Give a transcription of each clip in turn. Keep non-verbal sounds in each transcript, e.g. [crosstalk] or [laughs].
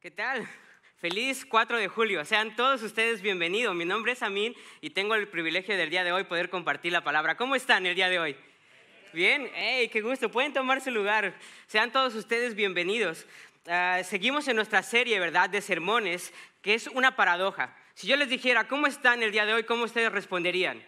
¿Qué tal? Feliz 4 de julio. Sean todos ustedes bienvenidos. Mi nombre es Amin y tengo el privilegio del día de hoy poder compartir la palabra. ¿Cómo están el día de hoy? Bien, qué gusto. Pueden tomarse su lugar. Sean todos ustedes bienvenidos. Ah, seguimos en nuestra serie, ¿verdad?, de sermones, que es una paradoja. Si yo les dijera, ¿cómo están el día de hoy? ¿Cómo ustedes responderían?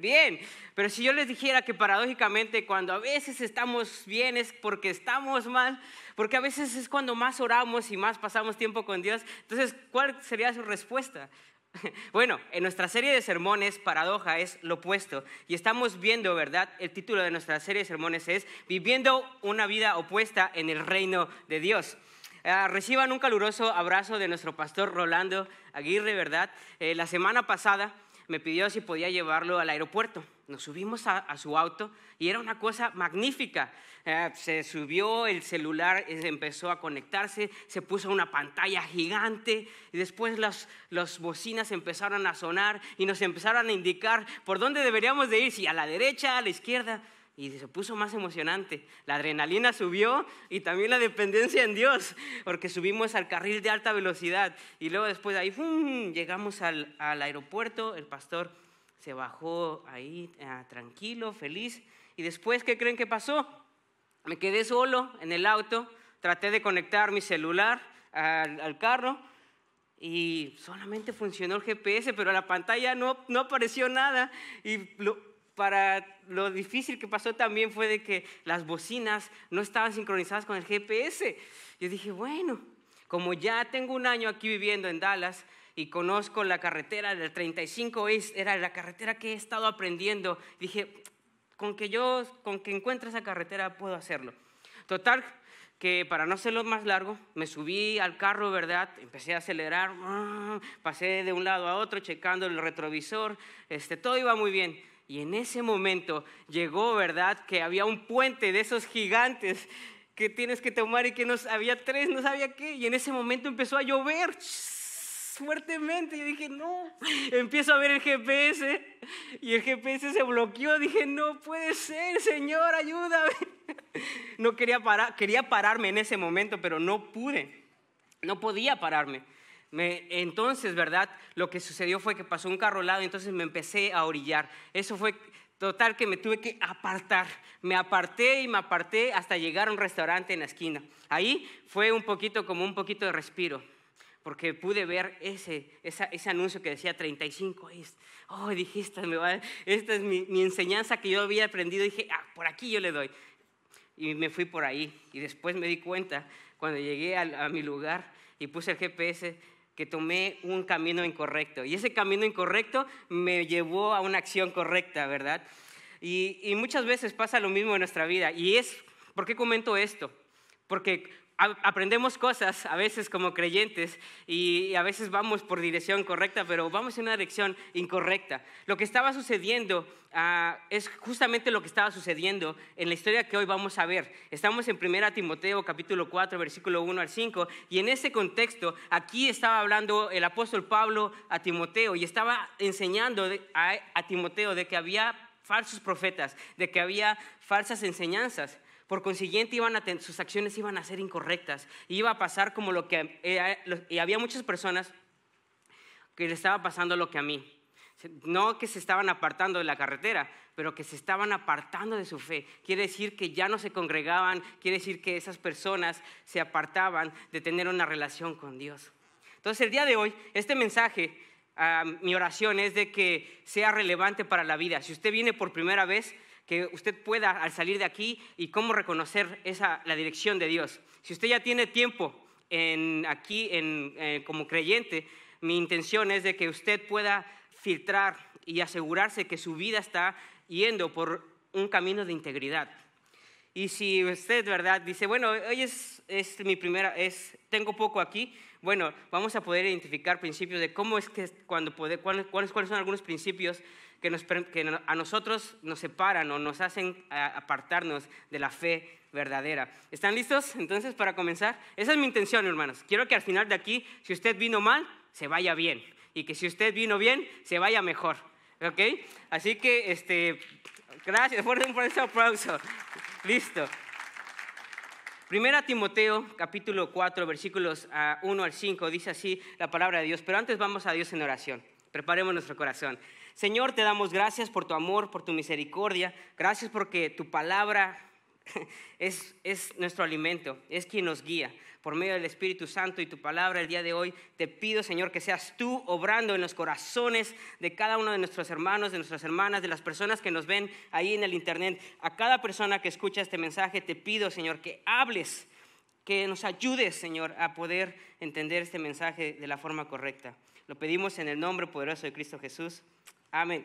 bien. Pero si yo les dijera que paradójicamente cuando a veces estamos bien es porque estamos mal, porque a veces es cuando más oramos y más pasamos tiempo con Dios, entonces, ¿cuál sería su respuesta? [laughs] Bueno, en nuestra serie de sermones, paradoja es lo opuesto. Y estamos viendo, ¿verdad? El título de nuestra serie de sermones es Viviendo una vida opuesta en el reino de Dios. Ah, reciban un caluroso abrazo de nuestro pastor Rolando Aguirre, ¿verdad? Eh, la semana pasada me pidió si podía llevarlo al aeropuerto. Nos subimos a, su auto y era una cosa magnífica. Eh, se subió el celular, eh, empezó a conectarse, se puso una pantalla gigante y después las, las bocinas empezaron a sonar y nos empezaron a indicar por dónde deberíamos de ir, si a la derecha, a la izquierda y se puso más emocionante. La adrenalina subió y también la dependencia en Dios, porque subimos al carril de alta velocidad y luego después de ahí ¡fum! llegamos al, aeropuerto, el pastor se bajó ahí ah, tranquilo, feliz y después, ¿qué creen que pasó? Me quedé solo en el auto, traté de conectar mi celular al, carro, y solamente funcionó el GPS, pero la pantalla no, no apareció nada. Y lo para lo difícil que pasó también fue de que las bocinas no estaban sincronizadas con el GPS. Yo dije, bueno, como ya tengo un año aquí viviendo en Dallas y conozco la carretera del 35 East, era la carretera que he estado aprendiendo, dije, con que yo, con que encuentre esa carretera puedo hacerlo. Total, que para no hacerlo más largo, me subí al carro, ¿verdad? Empecé a acelerar, pasé de un lado a otro, checando el retrovisor, este, todo iba muy bien. Y en ese momento llegó, ¿verdad? Que había un puente de esos gigantes que tienes que tomar y que no había tres, no sabía qué. Y en ese momento empezó a llover fuertemente. y dije, no. Empiezo a ver el GPS y el GPS se bloqueó. Dije, no puede ser, Señor, ayúdame. [laughs] No quería parar, quería pararme en ese momento, pero no pude. No podía pararme entonces, ¿verdad? Lo que sucedió fue que pasó un carro al lado, entonces me empecé a orillar. Eso fue total que me tuve que apartar. Me aparté y me aparté hasta llegar a un restaurante en la esquina. Ahí fue un poquito como un poquito de respiro, porque pude ver ese, ese anuncio que decía 35. Oh, dije, esta, esta es mi, enseñanza que yo había aprendido. Dije, ah, por aquí yo le doy. Y me fui por ahí. Y después me di cuenta, cuando llegué a, a mi lugar y puse el GPS, que tomé un camino incorrecto. Y ese camino incorrecto me llevó a una acción correcta, ¿verdad? Y, muchas veces pasa lo mismo en nuestra vida. Y es, ¿por qué comento esto? Porque aprendemos cosas a veces como creyentes y a veces vamos por dirección correcta, pero vamos en una dirección incorrecta. Lo que estaba sucediendo ah, es justamente lo que estaba sucediendo en la historia que hoy vamos a ver. Estamos en 1 Timoteo capítulo 4 versículo 1 al 5 y en ese contexto aquí estaba hablando el apóstol Pablo a Timoteo y estaba enseñando a Timoteo de que había falsos profetas, de que había falsas enseñanzas. Por consiguiente, sus acciones iban a ser incorrectas. Y iba a pasar como lo que... Eh, y había muchas personas que le estaba pasando lo que a mí. No que se estaban apartando de la carretera, pero que se estaban apartando de su fe. Quiere decir que ya no se congregaban, quiere decir que esas personas se apartaban de tener una relación con Dios. Entonces el día de hoy, este mensaje, ah, mi oración es de que sea relevante para la vida. Si usted viene por primera vez, que usted pueda al salir de aquí y cómo reconocer esa, la dirección de Dios. Si usted ya tiene tiempo en, aquí en, eh, como creyente, mi intención es de que usted pueda filtrar y asegurarse que su vida está yendo por un camino de integridad. Y si usted, ¿verdad?, dice, bueno, hoy es, mi primera, es, tengo poco aquí, bueno, vamos a poder identificar principios de cómo es que, cuando puede, cuáles, cuáles son algunos principios que, a nosotros nos separan o nos hacen apartarnos de la fe verdadera. ¿Están listos entonces para comenzar? Esa es mi intención, hermanos. Quiero que al final de aquí, si usted vino mal, se vaya bien. Y que si usted vino bien, se vaya mejor. ¿Ok? Así que, este, gracias por ese aplauso. Listo. Primera Timoteo, capítulo 4, versículos 1 ah, al 5, dice así la palabra de Dios. Pero antes vamos a Dios en oración. Preparemos nuestro corazón. Señor, te damos gracias por tu amor, por tu misericordia. Gracias porque tu palabra [laughs] es, nuestro alimento, es quien nos guía. Por medio del Espíritu Santo y tu palabra el día de hoy, te pido, Señor, que seas tú obrando en los corazones de cada uno de nuestros hermanos, de nuestras hermanas, de las personas que nos ven ahí en el Internet. A cada persona que escucha este mensaje, te pido, Señor, que hables, que nos ayudes, Señor, a poder entender este mensaje de la forma correcta. Lo pedimos en el nombre poderoso de Cristo Jesús. Amén.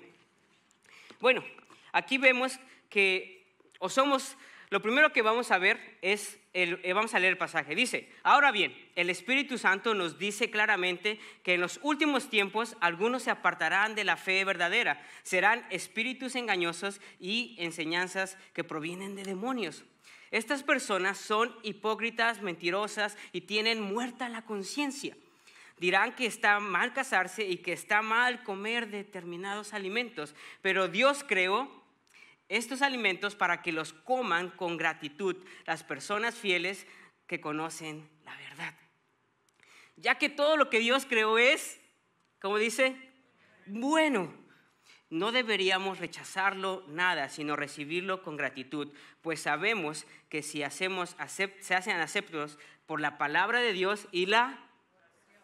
Bueno, aquí vemos que o somos, lo primero que vamos a ver es, el, eh, vamos a leer el pasaje. Dice, ahora bien, el Espíritu Santo nos dice claramente que en los últimos tiempos algunos se apartarán de la fe verdadera, serán espíritus engañosos y enseñanzas que provienen de demonios. Estas personas son hipócritas, mentirosas y tienen muerta la conciencia. Dirán que está mal casarse y que está mal comer determinados alimentos, pero Dios creó estos alimentos para que los coman con gratitud las personas fieles que conocen la verdad. Ya que todo lo que Dios creó es, como dice, bueno no deberíamos rechazarlo nada, sino recibirlo con gratitud, pues sabemos que si hacemos, se hacen aceptos por la palabra de Dios y la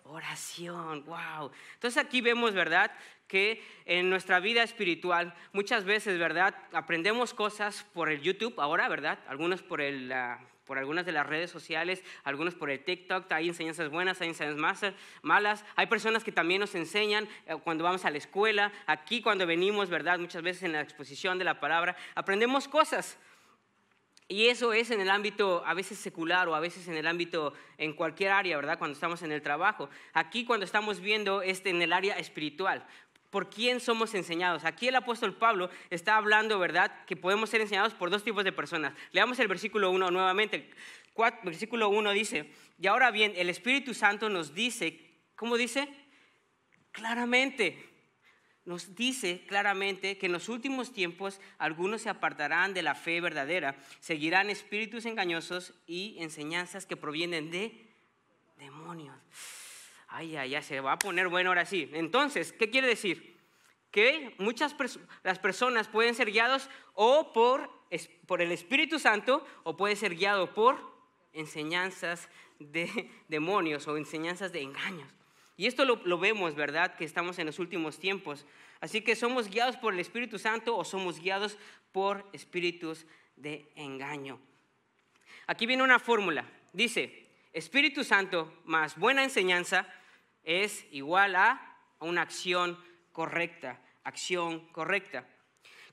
Oración, wow. Entonces aquí vemos, ¿verdad? Que en nuestra vida espiritual muchas veces, ¿verdad? Aprendemos cosas por el YouTube ahora, ¿verdad? Algunos por, el, ah, por algunas de las redes sociales, algunos por el TikTok. Hay enseñanzas buenas, hay enseñanzas malas. Hay personas que también nos enseñan eh, cuando vamos a la escuela, aquí cuando venimos, ¿verdad? Muchas veces en la exposición de la palabra, aprendemos cosas. Y eso es en el ámbito a veces secular o a veces en el ámbito en cualquier área, ¿verdad? Cuando estamos en el trabajo. Aquí cuando estamos viendo este en el área espiritual, por quién somos enseñados. Aquí el apóstol Pablo está hablando, ¿verdad?, que podemos ser enseñados por dos tipos de personas. Leamos el versículo 1 nuevamente. Versículo 1 dice, y ahora bien, el Espíritu Santo nos dice, ¿cómo dice? Claramente nos dice claramente que en los últimos tiempos algunos se apartarán de la fe verdadera, seguirán espíritus engañosos y enseñanzas que provienen de demonios. Ay, ya se va a poner bueno ahora sí. Entonces, ¿qué quiere decir? Que muchas las personas pueden ser guiados o por, por el Espíritu Santo o puede ser guiado por enseñanzas de demonios o enseñanzas de engaños. Y esto lo, vemos, ¿verdad? Que estamos en los últimos tiempos. Así que somos guiados por el Espíritu Santo o somos guiados por espíritus de engaño. Aquí viene una fórmula. Dice, Espíritu Santo más buena enseñanza es igual a una acción correcta. Acción correcta.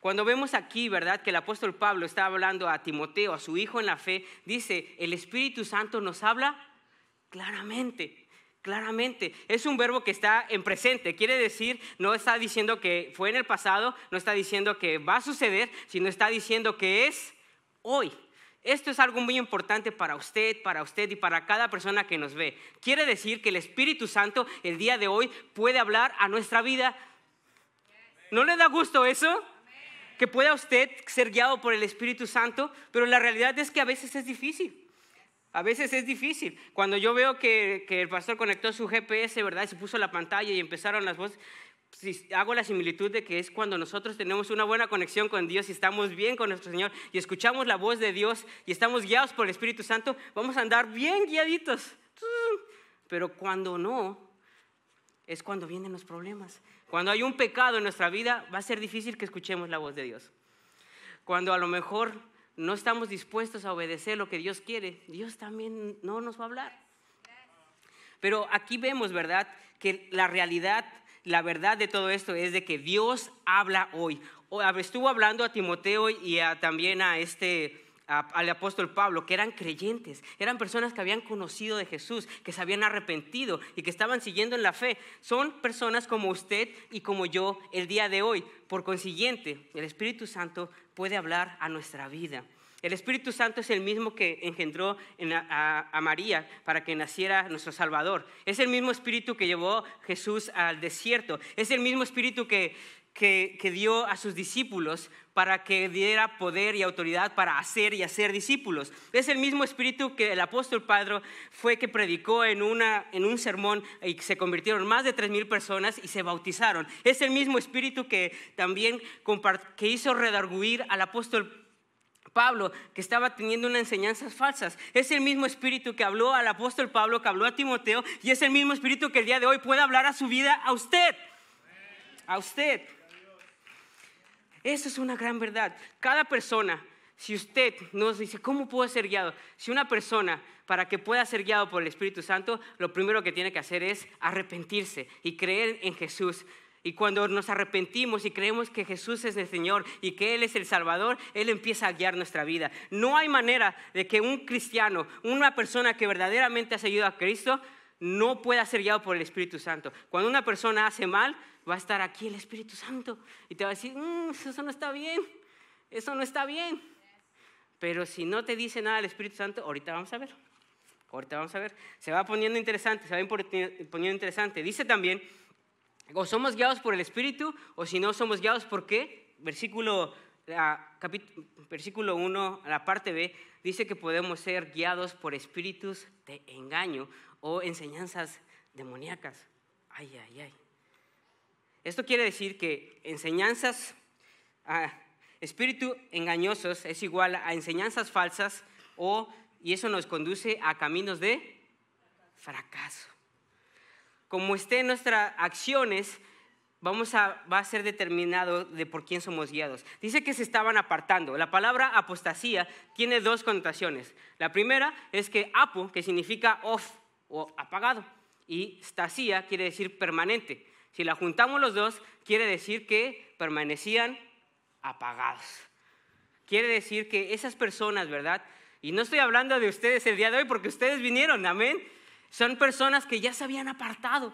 Cuando vemos aquí, ¿verdad?, que el apóstol Pablo está hablando a Timoteo, a su hijo en la fe, dice, el Espíritu Santo nos habla claramente. Claramente, es un verbo que está en presente, quiere decir, no está diciendo que fue en el pasado, no está diciendo que va a suceder, sino está diciendo que es hoy. Esto es algo muy importante para usted, para usted y para cada persona que nos ve. Quiere decir que el Espíritu Santo el día de hoy puede hablar a nuestra vida. ¿No le da gusto eso? Que pueda usted ser guiado por el Espíritu Santo, pero la realidad es que a veces es difícil. A veces es difícil. Cuando yo veo que, el pastor conectó su GPS, ¿verdad? Y se puso la pantalla y empezaron las voces. Si hago la similitud de que es cuando nosotros tenemos una buena conexión con Dios y estamos bien con nuestro Señor y escuchamos la voz de Dios y estamos guiados por el Espíritu Santo, vamos a andar bien guiaditos. Pero cuando no, es cuando vienen los problemas. Cuando hay un pecado en nuestra vida, va a ser difícil que escuchemos la voz de Dios. Cuando a lo mejor no estamos dispuestos a obedecer lo que Dios quiere, Dios también no nos va a hablar. Pero aquí vemos, ¿verdad? Que la realidad, la verdad de todo esto es de que Dios habla hoy. Estuvo hablando a Timoteo y también a este al apóstol Pablo, que eran creyentes, eran personas que habían conocido de Jesús, que se habían arrepentido y que estaban siguiendo en la fe. Son personas como usted y como yo el día de hoy. Por consiguiente, el Espíritu Santo puede hablar a nuestra vida. El Espíritu Santo es el mismo que engendró a, María para que naciera nuestro Salvador. Es el mismo Espíritu que llevó Jesús al desierto. Es el mismo Espíritu que que, dio a sus discípulos para que diera poder y autoridad para hacer y hacer discípulos. Es el mismo espíritu que el apóstol Pedro fue que predicó en, una, en un sermón y se convirtieron más de tres mil personas y se bautizaron. Es el mismo espíritu que también que hizo redarguir al apóstol Pablo, que estaba teniendo unas enseñanzas falsas. Es el mismo espíritu que habló al apóstol Pablo, que habló a Timoteo, y es el mismo espíritu que el día de hoy puede hablar a su vida a usted. A usted. Eso es una gran verdad. Cada persona, si usted nos dice, ¿cómo puedo ser guiado? Si una persona, para que pueda ser guiado por el Espíritu Santo, lo primero que tiene que hacer es arrepentirse y creer en Jesús. Y cuando nos arrepentimos y creemos que Jesús es el Señor y que Él es el Salvador, Él empieza a guiar nuestra vida. No hay manera de que un cristiano, una persona que verdaderamente ha seguido a Cristo, no pueda ser guiado por el Espíritu Santo. Cuando una persona hace mal, va a estar aquí el Espíritu Santo y te va a decir, mm, eso no está bien, eso no está bien. Pero si no te dice nada el Espíritu Santo, ahorita vamos a ver. Ahorita vamos a ver. Se va poniendo interesante, se va poniendo interesante. Dice también, o somos guiados por el Espíritu, o si no somos guiados por qué. Versículo, versículo 1, la parte B, dice que podemos ser guiados por espíritus de engaño o enseñanzas demoníacas. Ay, ay, ay. Esto quiere decir que enseñanzas, espíritu engañosos es igual a enseñanzas falsas o, y eso nos conduce a caminos de fracaso. Como estén nuestras acciones, vamos a, va a ser determinado de por quién somos guiados. Dice que se estaban apartando. La palabra apostasía tiene dos connotaciones. La primera es que apo, que significa off o apagado, y stasía quiere decir permanente. Si la juntamos los dos, quiere decir que permanecían apagados. Quiere decir que esas personas, ¿verdad? Y no estoy hablando de ustedes el día de hoy porque ustedes vinieron, amén. Son personas que ya se habían apartado.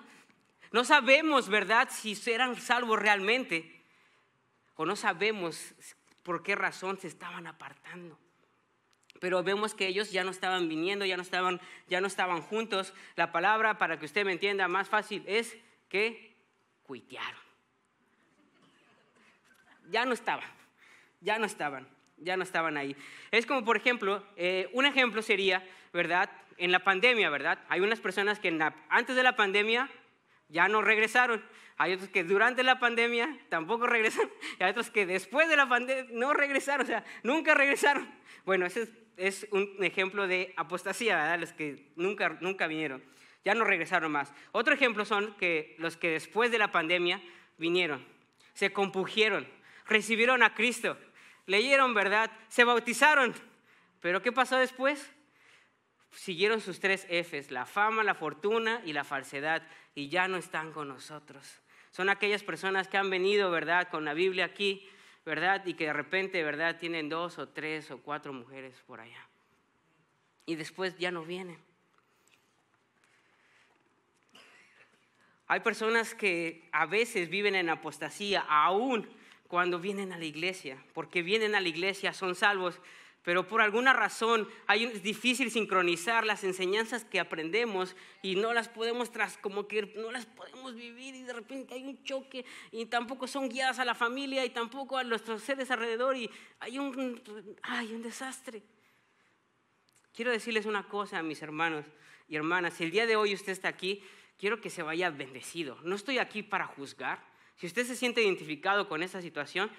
No sabemos, ¿verdad?, si eran salvos realmente. O no sabemos por qué razón se estaban apartando pero vemos que ellos ya no estaban viniendo, ya no estaban, ya no estaban juntos. La palabra, para que usted me entienda más fácil, es que cuitearon. Ya no estaban, ya no estaban, ya no estaban ahí. Es como, por ejemplo, eh, un ejemplo sería, ¿verdad? En la pandemia, ¿verdad? Hay unas personas que antes de la pandemia ya no regresaron. Hay otros que durante la pandemia tampoco regresaron. Y [laughs] hay otros que después de la pandemia no regresaron, o sea, nunca regresaron. Bueno, ese es, un ejemplo de apostasía, ¿verdad? Los que nunca, nunca vinieron ya no regresaron más. Otro ejemplo son que los que después de la pandemia vinieron, se compugieron, recibieron a Cristo, leyeron verdad, se bautizaron. Pero ¿qué pasó después? Siguieron sus tres Fs, la fama, la fortuna y la falsedad, y ya no están con nosotros. Son aquellas personas que han venido, ¿verdad?, con la Biblia aquí, ¿verdad? Y que de repente, ¿verdad?, tienen dos o tres o cuatro mujeres por allá. Y después ya no vienen. Hay personas que a veces viven en apostasía, aún cuando vienen a la iglesia, porque vienen a la iglesia, son salvos, pero por alguna razón hay, es difícil sincronizar las enseñanzas que aprendemos y no las podemos tras, como que no las podemos vivir y de repente hay un choque y tampoco son guiadas a la familia y tampoco a nuestros seres alrededor y hay un, hay un desastre. Quiero decirles una cosa, mis hermanos y hermanas, si el día de hoy usted está aquí, quiero que se vaya bendecido. No estoy aquí para juzgar. Si usted se siente identificado con esa situación,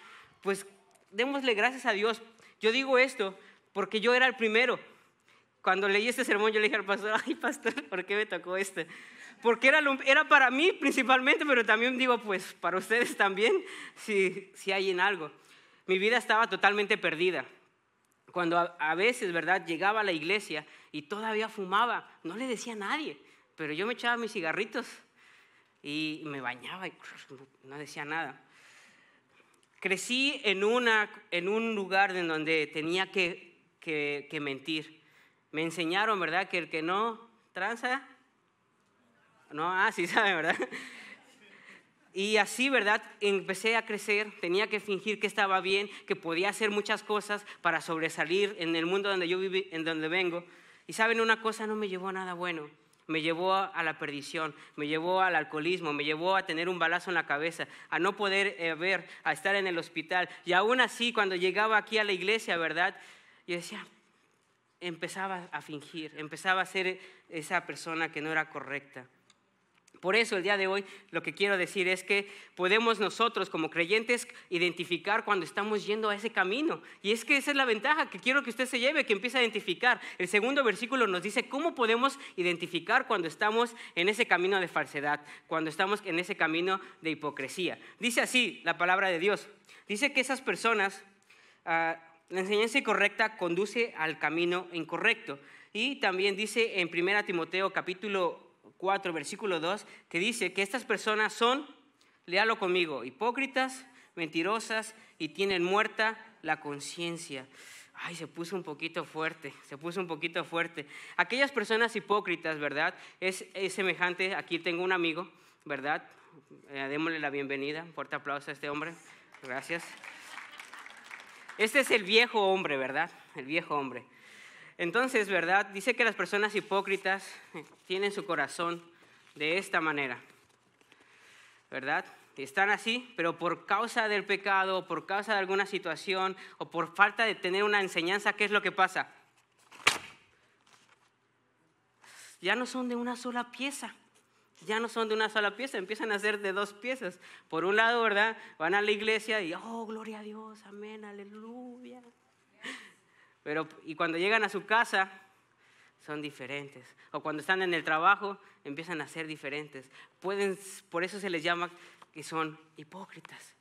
pues démosle gracias a Dios. Yo digo esto porque yo era el primero. Cuando leí este sermón, yo le dije al pastor, [laughs] ay pastor, ¿por qué me tocó este? Porque era, era para mí principalmente, pero también digo, pues para ustedes también, si, si hay en algo. Mi vida estaba totalmente perdida cuando a, veces, ¿verdad? Llegaba a la iglesia y todavía fumaba, no le decía a nadie pero yo me echaba mis cigarritos y me bañaba y no decía nada. Crecí en, una, en un lugar en donde tenía que, mentir. Me enseñaron, ¿verdad?, que el que no tranza, no, ah, sí [laughs] sabe, ¿verdad? Y así, ¿verdad? Empecé a crecer, tenía que fingir que estaba bien, que podía hacer muchas cosas para sobresalir en el mundo donde yo viví, en donde vengo. Y saben una cosa, no me llevó a nada bueno me llevó a la perdición, me llevó al alcoholismo, me llevó a tener un balazo en la cabeza, a no poder eh, ver, a estar en el hospital. Y aún así, cuando llegaba aquí a la iglesia, ¿verdad? Yo decía, empezaba a fingir, empezaba a ser esa persona que no era correcta. Por eso el día de hoy lo que quiero decir es que podemos nosotros como creyentes identificar cuando estamos yendo a ese camino. Y es que esa es la ventaja que quiero que usted se lleve, que empiece a identificar. El segundo versículo nos dice cómo podemos identificar cuando estamos en ese camino de falsedad, cuando estamos en ese camino de hipocresía. Dice así la palabra de Dios. Dice que esas personas, ah, la enseñanza incorrecta conduce al camino incorrecto. Y también dice en 1 Timoteo capítulo 4, versículo 2, que dice que estas personas son, léalo conmigo, hipócritas, mentirosas y tienen muerta la conciencia. Ay, se puso un poquito fuerte, se puso un poquito fuerte. Aquellas personas hipócritas, ¿verdad? Es, semejante, aquí tengo un amigo, ¿verdad? Eh, démosle la bienvenida, un fuerte aplauso a este hombre, gracias. Este es el viejo hombre, ¿verdad? El viejo hombre. Entonces, ¿verdad? Dice que las personas hipócritas tienen su corazón de esta manera, ¿verdad? Están así, pero por causa del pecado, por causa de alguna situación o por falta de tener una enseñanza, ¿qué es lo que pasa? Ya no son de una sola pieza, ya no son de una sola pieza, empiezan a ser de dos piezas. Por un lado, ¿verdad? Van a la iglesia y, oh, gloria a Dios, amén, aleluya pero, y cuando llegan a su casa, son diferentes. O cuando están en el trabajo, empiezan a ser diferentes. Pueden, por eso se les llama que son hipócritas.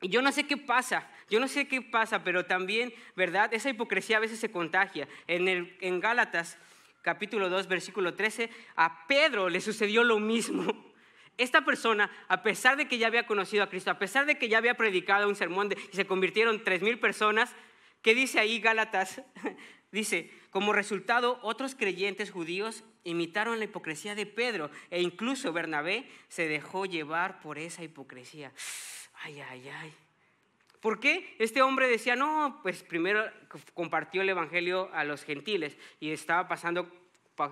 Y yo no sé qué pasa, yo no sé qué pasa, pero también, ¿verdad? Esa hipocresía a veces se contagia. En, el, en Gálatas capítulo 2, versículo 13, a Pedro le sucedió lo mismo. [laughs] Esta persona, a pesar de que ya había conocido a Cristo, a pesar de que ya había predicado un sermón y se convirtieron tres mil personas, ¿Qué dice ahí Gálatas? [laughs] dice, como resultado, otros creyentes judíos imitaron la hipocresía de Pedro e incluso Bernabé se dejó llevar por esa hipocresía. Ay, ay, ay. ¿Por qué? Este hombre decía, no, pues primero compartió el Evangelio a los gentiles y estaba pasando,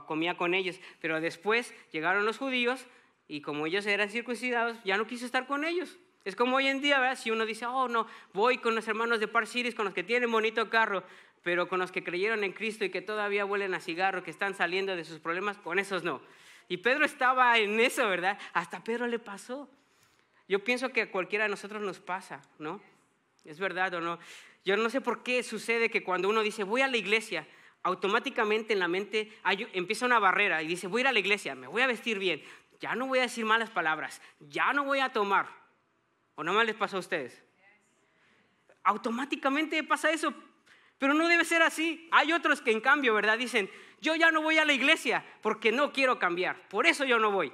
comía con ellos, pero después llegaron los judíos y como ellos eran circuncidados, ya no quiso estar con ellos. Es como hoy en día, ¿verdad? Si uno dice, oh, no, voy con los hermanos de Parsiris, con los que tienen bonito carro, pero con los que creyeron en Cristo y que todavía huelen a cigarro, que están saliendo de sus problemas, con esos no. Y Pedro estaba en eso, ¿verdad? Hasta Pedro le pasó. Yo pienso que a cualquiera de nosotros nos pasa, ¿no? ¿Es verdad o no? Yo no sé por qué sucede que cuando uno dice, voy a la iglesia, automáticamente en la mente empieza una barrera y dice, voy a ir a la iglesia, me voy a vestir bien, ya no voy a decir malas palabras, ya no voy a tomar. ¿O nomás les pasa a ustedes? Automáticamente pasa eso, pero no debe ser así. Hay otros que en cambio, ¿verdad? Dicen, yo ya no voy a la iglesia porque no quiero cambiar, por eso yo no voy.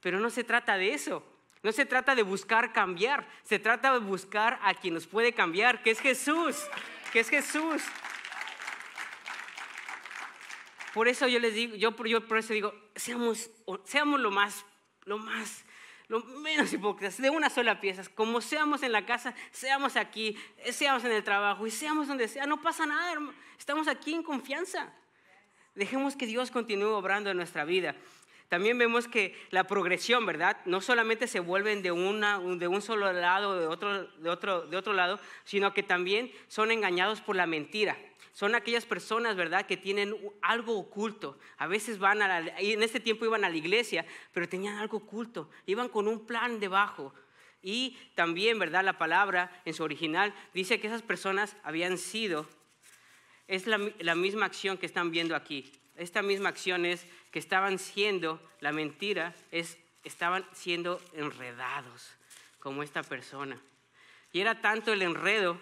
Pero no se trata de eso, no se trata de buscar cambiar, se trata de buscar a quien nos puede cambiar, que es Jesús, que es Jesús. Por eso yo les digo, yo, yo por eso digo, seamos, seamos lo más, lo más lo menos hipócritas, de una sola pieza, como seamos en la casa, seamos aquí, eh, seamos en el trabajo y seamos donde sea, no pasa nada, estamos aquí en confianza. Dejemos que Dios continúe obrando en nuestra vida. También vemos que la progresión, ¿verdad? No solamente se vuelven de, una, de un solo lado, de otro, otro, de otro lado, sino que también son engañados por la mentira son aquellas personas, ¿verdad?, que tienen algo oculto. A veces van a la, en este tiempo iban a la iglesia, pero tenían algo oculto, iban con un plan debajo. Y también, ¿verdad?, la palabra en su original dice que esas personas habían sido, es la, misma acción que están viendo aquí. Esta misma acción es que estaban siendo, la mentira es, estaban siendo enredados como esta persona. Y era tanto el enredo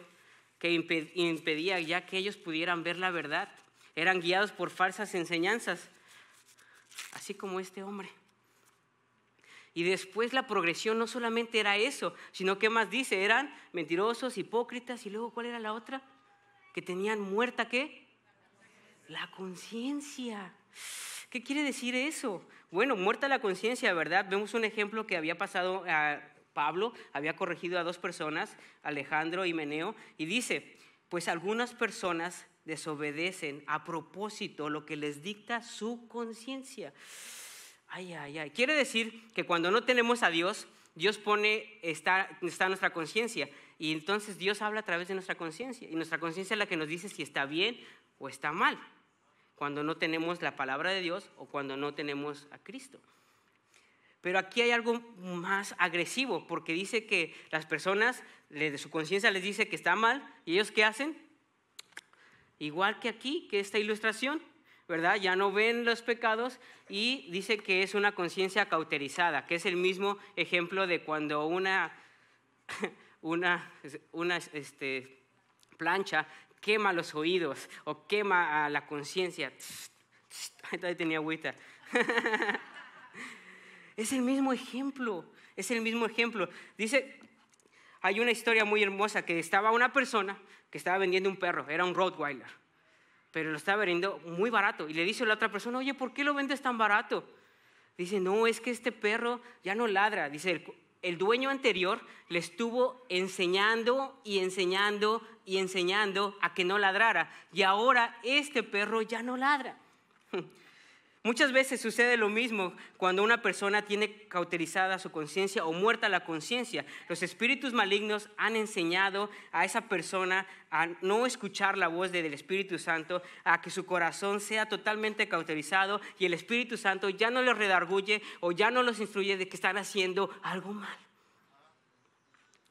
que impedía ya que ellos pudieran ver la verdad. Eran guiados por falsas enseñanzas, así como este hombre. Y después la progresión no solamente era eso, sino que más dice, eran mentirosos, hipócritas, y luego ¿cuál era la otra? Que tenían muerta qué? La conciencia. ¿Qué quiere decir eso? Bueno, muerta la conciencia, ¿verdad? Vemos un ejemplo que había pasado Pablo había corregido a dos personas, Alejandro y Meneo, y dice, pues algunas personas desobedecen a propósito lo que les dicta su conciencia. Ay, ay, ay. Quiere decir que cuando no tenemos a Dios, Dios pone, está, está nuestra conciencia. Y entonces Dios habla a través de nuestra conciencia. Y nuestra conciencia es la que nos dice si está bien o está mal. Cuando no tenemos la palabra de Dios o cuando no tenemos a Cristo. Pero aquí hay algo más agresivo, porque dice que las personas, de su conciencia les dice que está mal, y ellos qué hacen? Igual que aquí, que esta ilustración, ¿verdad? Ya no ven los pecados y dice que es una conciencia cauterizada, que es el mismo ejemplo de cuando una, [laughs] una, una este, plancha quema los oídos o quema a la conciencia. [laughs] Ahí tenía agüita. [laughs] Es el mismo ejemplo, es el mismo ejemplo. Dice, hay una historia muy hermosa que estaba una persona que estaba vendiendo un perro, era un Rottweiler, pero lo estaba vendiendo muy barato. Y le dice a la otra persona, oye, ¿por qué lo vendes tan barato? Dice, no, es que este perro ya no ladra. Dice, el, el dueño anterior le estuvo enseñando y enseñando y enseñando a que no ladrara. Y ahora este perro ya no ladra. [laughs] Muchas veces sucede lo mismo cuando una persona tiene cauterizada su conciencia o muerta la conciencia. Los espíritus malignos han enseñado a esa persona a no escuchar la voz del Espíritu Santo, a que su corazón sea totalmente cauterizado y el Espíritu Santo ya no les redarguye o ya no los instruye de que están haciendo algo mal.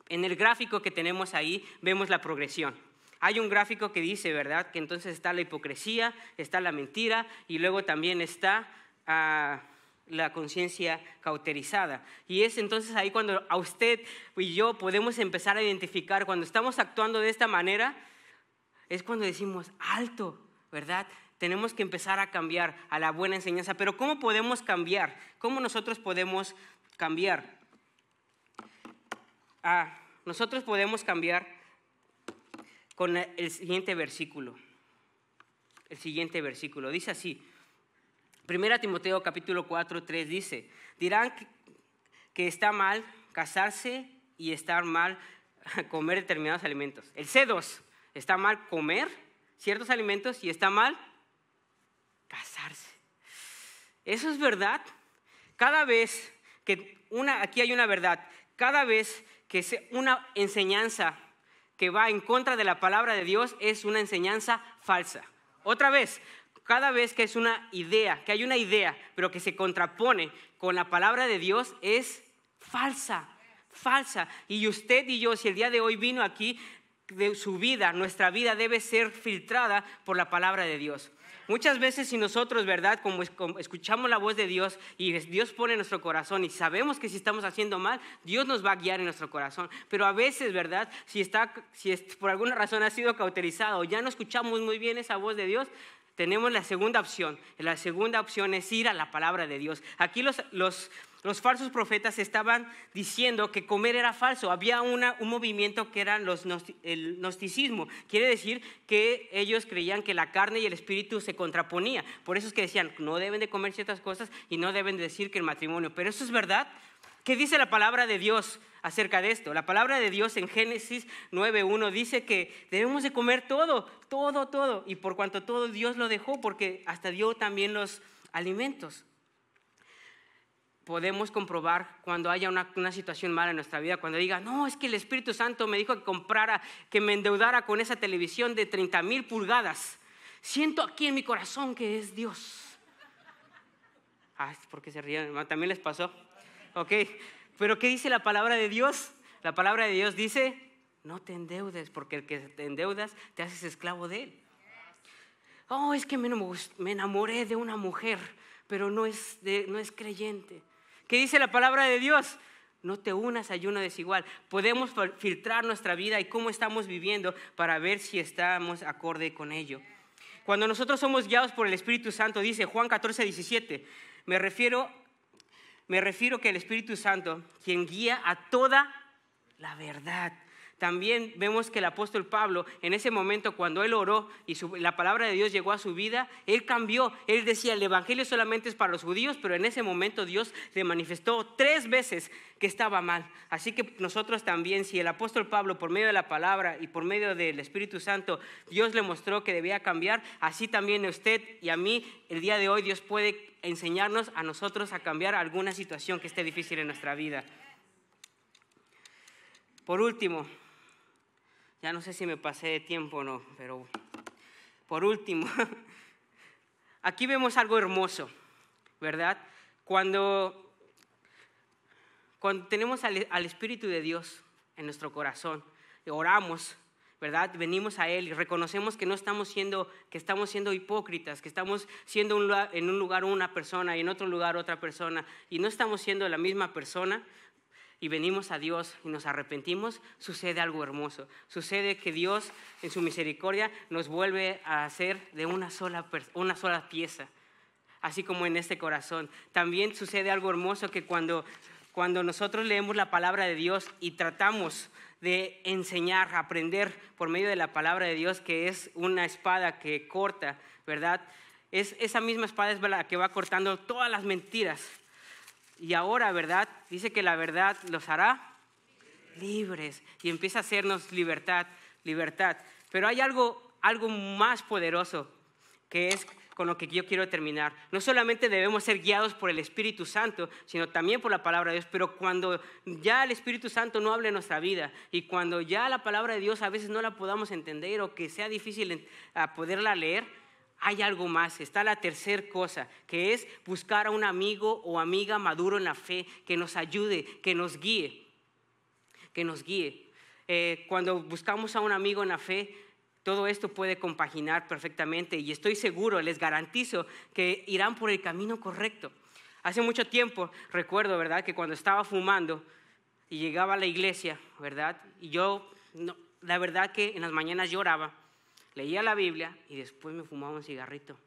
En el gráfico que tenemos ahí vemos la progresión hay un gráfico que dice, ¿verdad? Que entonces está la hipocresía, está la mentira y luego también está ah, la conciencia cauterizada. Y es entonces ahí cuando a usted y yo podemos empezar a identificar, cuando estamos actuando de esta manera, es cuando decimos, alto, ¿verdad? Tenemos que empezar a cambiar a la buena enseñanza. Pero ¿cómo podemos cambiar? ¿Cómo nosotros podemos cambiar? Ah, nosotros podemos cambiar con el siguiente versículo. El siguiente versículo dice así. Primera Timoteo capítulo 4, 3 dice, dirán que está mal casarse y estar mal [laughs] comer determinados alimentos. El C2, está mal comer ciertos alimentos y está mal casarse. Eso es verdad. Cada vez que una, aquí hay una verdad, cada vez que una enseñanza que va en contra de la palabra de Dios es una enseñanza falsa. Otra vez, cada vez que es una idea, que hay una idea, pero que se contrapone con la palabra de Dios es falsa, falsa. Y usted y yo, si el día de hoy vino aquí de su vida, nuestra vida debe ser filtrada por la palabra de Dios. Muchas veces si nosotros, ¿verdad? Como escuchamos la voz de Dios y Dios pone en nuestro corazón y sabemos que si estamos haciendo mal, Dios nos va a guiar en nuestro corazón. Pero a veces, ¿verdad? Si, está, si por alguna razón ha sido cauterizado o ya no escuchamos muy bien esa voz de Dios, tenemos la segunda opción. La segunda opción es ir a la palabra de Dios. Aquí los, los, los falsos profetas estaban diciendo que comer era falso. Había un movimiento que era el gnosticismo. Quiere decir que ellos creían que la carne y el espíritu se contraponía. Por eso es que decían, no deben de comer ciertas cosas y no deben de decir que el matrimonio. Pero eso es verdad. ¿Qué dice la palabra de Dios acerca de esto? La palabra de Dios en Génesis 9.1 dice que debemos de comer todo, todo, todo. Y por cuanto todo Dios lo dejó, porque hasta dio también los alimentos podemos comprobar cuando haya una, situación mala en nuestra vida, cuando diga, no, es que el Espíritu Santo me dijo que comprara, que me endeudara con esa televisión de 30 mil pulgadas. Siento aquí en mi corazón que es Dios. Ah, porque se ríen, también les pasó. Ok, pero ¿qué dice la palabra de Dios? La palabra de Dios dice, no te endeudes, porque el que te endeudas te haces esclavo de él. Oh, es que me enamoré de una mujer, pero no es, de, no es creyente. ¿Qué dice la palabra de Dios? No te unas a ayuno desigual. Podemos filtrar nuestra vida y cómo estamos viviendo para ver si estamos acorde con ello. Cuando nosotros somos guiados por el Espíritu Santo, dice Juan 14, 17, me refiero, me refiero que el Espíritu Santo, quien guía a toda la verdad también vemos que el apóstol Pablo, en ese momento cuando él oró y la palabra de Dios llegó a su vida, él cambió. Él decía, el Evangelio solamente es para los judíos, pero en ese momento Dios le manifestó tres veces que estaba mal. Así que nosotros también, si el apóstol Pablo, por medio de la palabra y por medio del Espíritu Santo, Dios le mostró que debía cambiar, así también a usted y a mí, el día de hoy Dios puede enseñarnos a nosotros a cambiar alguna situación que esté difícil en nuestra vida. Por último, ya no sé si me pasé de tiempo o no, pero por último, [laughs] aquí vemos algo hermoso, ¿verdad? Cuando, cuando tenemos al, Espíritu de Dios en nuestro corazón, oramos, ¿verdad? Venimos a Él y reconocemos que no estamos siendo, que estamos siendo hipócritas, que estamos siendo en un lugar una persona y en otro lugar otra persona, y no estamos siendo la misma persona, y venimos a Dios y nos arrepentimos, sucede algo hermoso. Sucede que Dios en su misericordia nos vuelve a hacer de una sola, pieza, así como en este corazón. También sucede algo hermoso que cuando, cuando nosotros leemos la palabra de Dios y tratamos de enseñar, aprender por medio de la palabra de Dios, que es una espada que corta, ¿verdad? Es, esa misma espada es la que va cortando todas las mentiras y ahora, ¿verdad? Dice que la verdad los hará libres y empieza a hacernos libertad, libertad. Pero hay algo, algo más poderoso que es con lo que yo quiero terminar. No solamente debemos ser guiados por el Espíritu Santo, sino también por la palabra de Dios, pero cuando ya el Espíritu Santo no hable en nuestra vida y cuando ya la palabra de Dios a veces no la podamos entender o que sea difícil poderla leer, hay algo más, está la tercera cosa, que es buscar a un amigo o amiga maduro en la fe que nos ayude, que nos guíe, que nos guíe. Eh, cuando buscamos a un amigo en la fe, todo esto puede compaginar perfectamente y estoy seguro, les garantizo que irán por el camino correcto. Hace mucho tiempo recuerdo, ¿verdad?, que cuando estaba fumando y llegaba a la iglesia, ¿verdad? Y yo, la verdad que en las mañanas lloraba leía la Biblia y después me fumaba un cigarrito.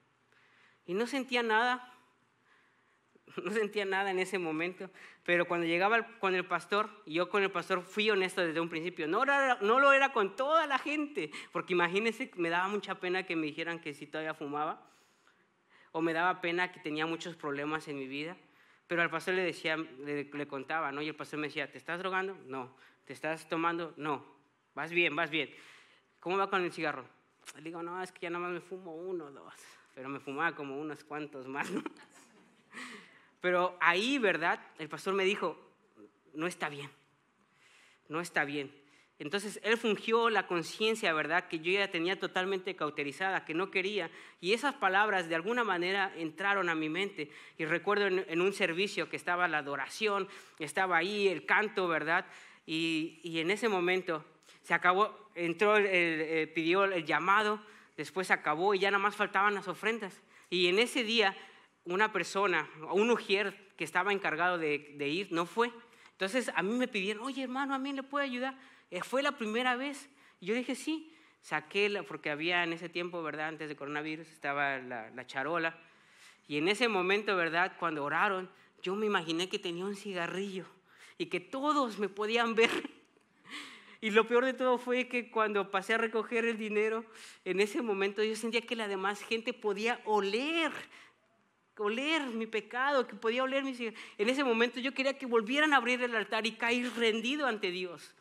Y no sentía nada, [laughs] no sentía nada en ese momento, pero cuando llegaba con el pastor, y yo con el pastor fui honesto desde un principio, no, no lo era con toda la gente, porque imagínense, me daba mucha pena que me dijeran que si todavía fumaba, o me daba pena que tenía muchos problemas en mi vida, pero al pastor le decía, le, le contaba, ¿no? Y el pastor me decía, ¿te estás drogando? No. ¿Te estás tomando? No. Vas bien, vas bien. ¿Cómo va con el cigarro? Le digo, no, es que ya nada más me fumo uno o dos, pero me fumaba como unos cuantos más, ¿no? [laughs] Pero ahí, ¿verdad? El pastor me dijo, no está bien, no está bien. Entonces él fungió la conciencia, ¿verdad? Que yo ya tenía totalmente cauterizada, que no quería. Y esas palabras de alguna manera entraron a mi mente. Y recuerdo en, en un servicio que estaba la adoración, estaba ahí el canto, ¿verdad? Y, y en ese momento se acabó, entró, pidió el llamado, después se acabó y ya nada más faltaban las ofrendas. Y en ese día una persona, un ujier que estaba encargado de, ir, no fue. Entonces a mí me pidieron, oye hermano, ¿a mí le puede ayudar? Eh, fue la primera vez. yo dije, sí, saqué, porque había en ese tiempo, ¿verdad? Antes de coronavirus estaba la, la charola. Y en ese momento, ¿verdad? Cuando oraron, yo me imaginé que tenía un cigarrillo y que todos me podían ver y lo peor de todo fue que cuando pasé a recoger el dinero, en ese momento yo sentía que la demás gente podía oler, oler mi pecado, que podía oler mi... En ese momento yo quería que volvieran a abrir el altar y caer rendido ante Dios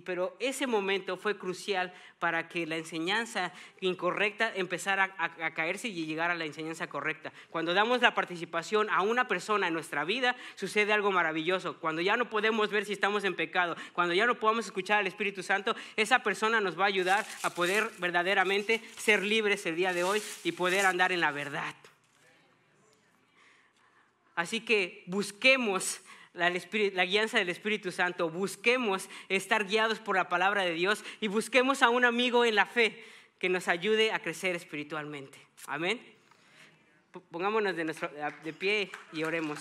pero ese momento fue crucial para que la enseñanza incorrecta empezara a, caerse y llegar a la enseñanza correcta. Cuando damos la participación a una persona en nuestra vida, sucede algo maravilloso. Cuando ya no podemos ver si estamos en pecado, cuando ya no podemos escuchar al Espíritu Santo, esa persona nos va a ayudar a poder verdaderamente ser libres el día de hoy y poder andar en la verdad. Así que busquemos la, la, guianza del Espíritu Santo, busquemos estar guiados por la palabra de Dios y busquemos a un amigo en la fe que nos ayude a crecer espiritualmente. Amén. Pongámonos de, de pie y oremos.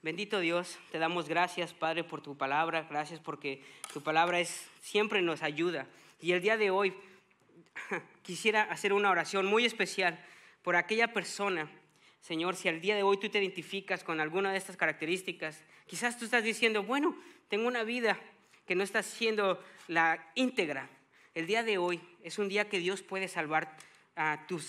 Bendito Dios, te damos gracias, Padre, por tu palabra. Gracias porque tu palabra es, siempre nos ayuda. Y el día de hoy [laughs] quisiera hacer una oración muy especial por aquella persona. Señor, si al día de hoy tú te identificas con alguna de estas características, quizás tú estás diciendo, bueno, tengo una vida que no está siendo la íntegra. El día de hoy es un día que Dios puede salvar, ah, tu,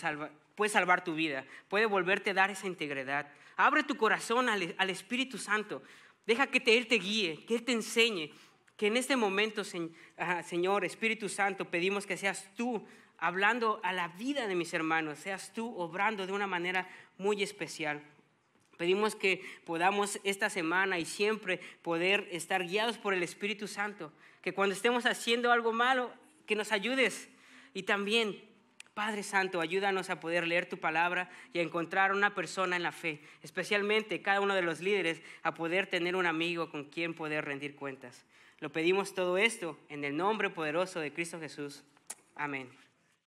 puede salvar tu vida, puede volverte a dar esa integridad. Abre tu corazón al, Espíritu Santo. Deja que Él te guíe, que Él te enseñe, que en este momento, ah, Señor, Espíritu Santo, pedimos que seas tú hablando a la vida de mis hermanos, seas tú obrando de una manera muy especial. Pedimos que podamos esta semana y siempre poder estar guiados por el Espíritu Santo, que cuando estemos haciendo algo malo, que nos ayudes. Y también, Padre Santo, ayúdanos a poder leer tu palabra y a encontrar una persona en la fe, especialmente cada uno de los líderes, a poder tener un amigo con quien poder rendir cuentas. Lo pedimos todo esto en el nombre poderoso de Cristo Jesús. Amén.